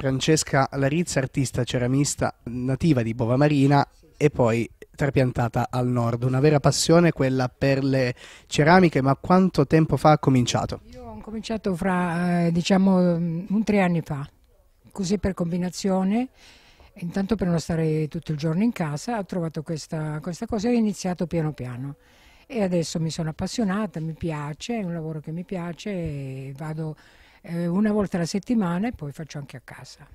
Francesca Larizza, artista ceramista nativa di Bova Marina e poi trapiantata al nord. Una vera passione quella per le ceramiche, ma quanto tempo fa ha cominciato? Io ho cominciato fra, eh, diciamo, mm, un tre anni fa, così per combinazione. Intanto per non stare tutto il giorno in casa ho trovato questa, questa cosa e ho iniziato piano piano. E adesso mi sono appassionata, mi piace, è un lavoro che mi piace e vado eh, una volta alla settimana e poi faccio anche a casa.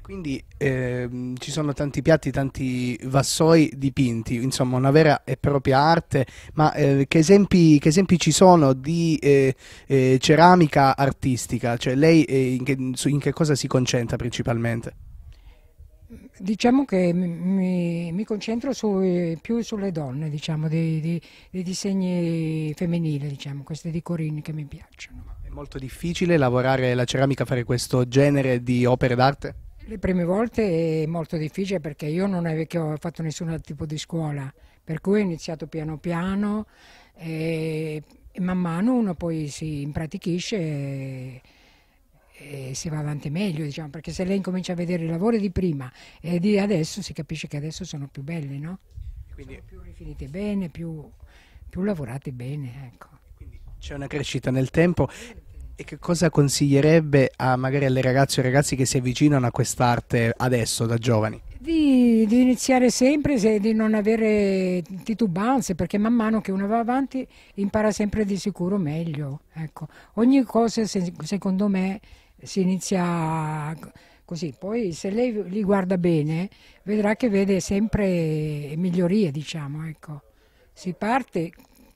Quindi ehm, ci sono tanti piatti, tanti vassoi dipinti, insomma una vera e propria arte, ma eh, che, esempi, che, esempi, ci sono di eh, eh, ceramica artistica? Cioè lei eh, in che, su, in, che, cosa si concentra principalmente? Diciamo che mi, mi concentro su, eh, più sulle donne, diciamo, dei, dei, dei disegni femminili, diciamo, di decorini che mi piacciono molto difficile lavorare la ceramica, fare questo genere di opere d'arte? Le prime volte è molto difficile perché io non avevo fatto nessun tipo di scuola, per cui ho iniziato piano piano e, man mano uno poi si impratichisce e, e si va avanti meglio, diciamo, perché se lei incomincia a vedere i lavori di prima e di adesso si capisce che adesso sono più belli, no? Quindi... Sono più rifinite bene, più, più lavorati bene, ecco. C'è una crescita nel tempo. E che cosa consiglierebbe a, magari alle ragazze e ragazzi che si avvicinano a quest'arte adesso, da giovani? Di, di, iniziare sempre, se, di non avere titubanze, perché man mano che uno va avanti impara sempre di sicuro meglio. Ecco. Ogni cosa, se, secondo me, si inizia così. Poi se lei li guarda bene, vedrà che vede sempre migliorie, diciamo. Ecco. Si parte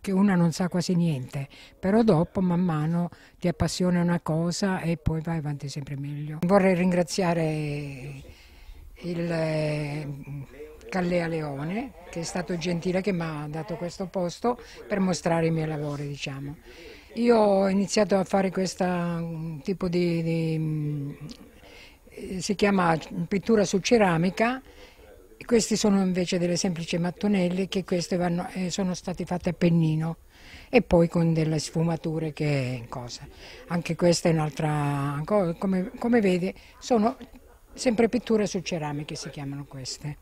che una non sa quasi niente, però dopo man mano ti appassiona una cosa e poi vai avanti sempre meglio. Vorrei ringraziare il eh, Callea Leone che è stato gentile che mi ha dato questo posto per mostrare i miei lavori diciamo. Io ho iniziato a fare questo mm, tipo di, di mm, eh, si chiama pittura su ceramica questi sono invece delle semplici mattonelle che queste vanno, eh, sono state fatte a pennino e poi con delle sfumature che è cosa. Anche questa è un'altra, come, come vede, sono sempre pitture su ceramiche si chiamano queste.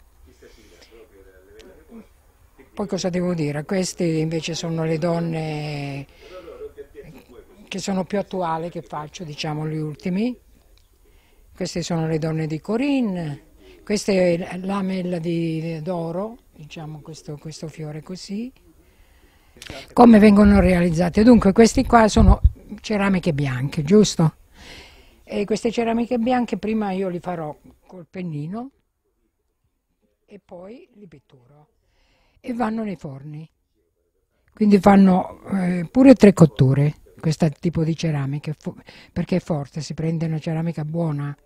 Poi cosa devo dire? Queste invece sono le donne che sono più attuali che faccio, diciamo gli ultimi. Queste sono le donne di Corinne. Questa è l'amella d'oro, diciamo questo, questo fiore così. Come vengono realizzate? Dunque questi qua sono ceramiche bianche, giusto? E queste ceramiche bianche prima io li farò col pennino e poi li pitturo e vanno nei forni. Quindi fanno eh, pure tre cotture, questo tipo di ceramiche, perché è forte, si prende una ceramica buona,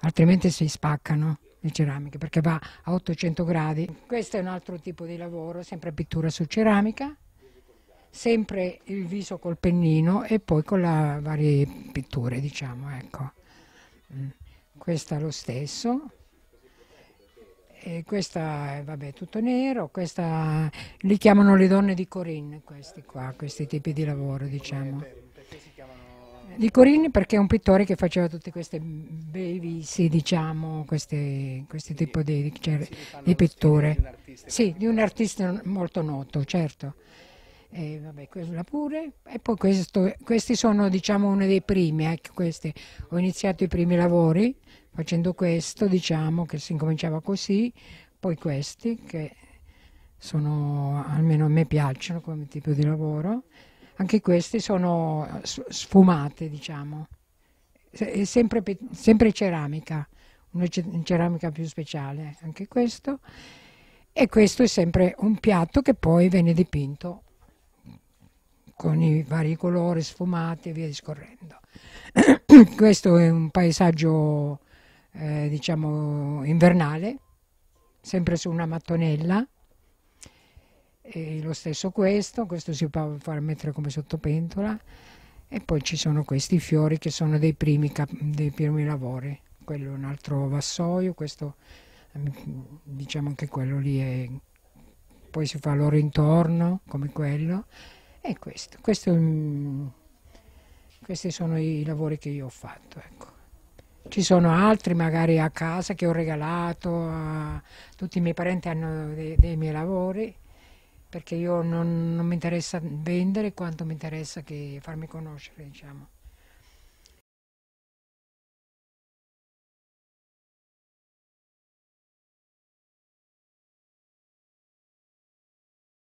altrimenti si spaccano di ceramica perché va a 800 gradi. Questo è un altro tipo di lavoro, sempre pittura su ceramica, sempre il viso col pennino e poi con le varie pitture, diciamo, ecco. Mm. Questa lo stesso. E questa vabbè, tutto nero, questa li chiamano le donne di Corinne, questi qua, questi tipi di lavoro, diciamo di Corini perché è un pittore che faceva tutti questi bei visi, diciamo, questo questi tipo di, cioè, di pittore. Sì, di un artista molto noto, certo. E, vabbè, e poi questo, questi sono diciamo uno dei primi, ecco, questi. ho iniziato i primi lavori facendo questo, diciamo che si incominciava così, poi questi che sono, almeno a me piacciono come tipo di lavoro anche queste sono eh, sfumate, diciamo, è sempre, sempre ceramica, una ceramica più speciale, eh, anche questo. E questo è sempre un piatto che poi viene dipinto con i vari colori sfumati e via discorrendo. questo è un paesaggio, eh, diciamo, invernale, sempre su una mattonella e lo stesso questo, questo si può far mettere come sottopentola e poi ci sono questi fiori che sono dei primi, dei primi lavori, quello è un altro vassoio, questo diciamo che quello lì è, poi si fa loro intorno come quello e questo, questo questi sono i lavori che io ho fatto. Ecco. Ci sono altri magari a casa che ho regalato, a, tutti i miei parenti hanno dei, dei miei lavori perché io non, non mi interessa vendere quanto mi interessa farmi conoscere, diciamo.